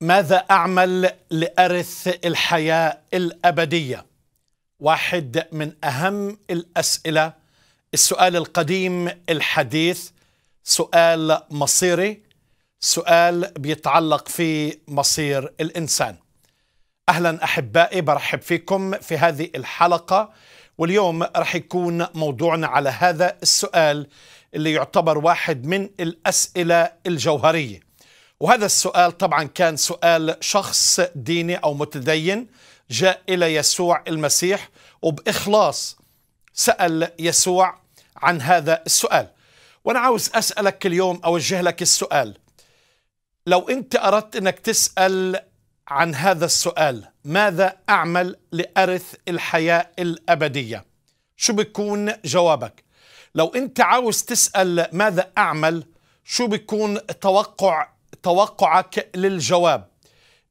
ماذا أعمل لأرث الحياة الأبدية؟ واحد من أهم الأسئلة السؤال القديم الحديث سؤال مصيري سؤال بيتعلق في مصير الإنسان أهلا أحبائي برحب فيكم في هذه الحلقة واليوم رح يكون موضوعنا على هذا السؤال اللي يعتبر واحد من الأسئلة الجوهرية وهذا السؤال طبعا كان سؤال شخص ديني او متدين جاء الى يسوع المسيح وباخلاص سال يسوع عن هذا السؤال وانا عاوز اسالك اليوم اوجه لك السؤال لو انت اردت انك تسال عن هذا السؤال ماذا اعمل لارث الحياه الابديه شو بيكون جوابك لو انت عاوز تسال ماذا اعمل شو بيكون توقع توقعك للجواب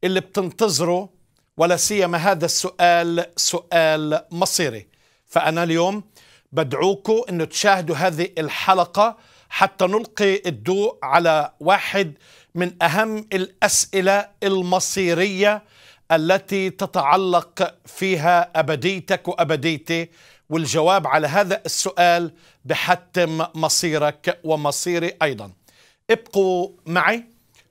اللي بتنتظره ولا سيما هذا السؤال سؤال مصيري فأنا اليوم بدعوكم أن تشاهدوا هذه الحلقة حتى نلقي الضوء على واحد من أهم الأسئلة المصيرية التي تتعلق فيها أبديتك وأبديتي والجواب على هذا السؤال بحتم مصيرك ومصيري أيضا ابقوا معي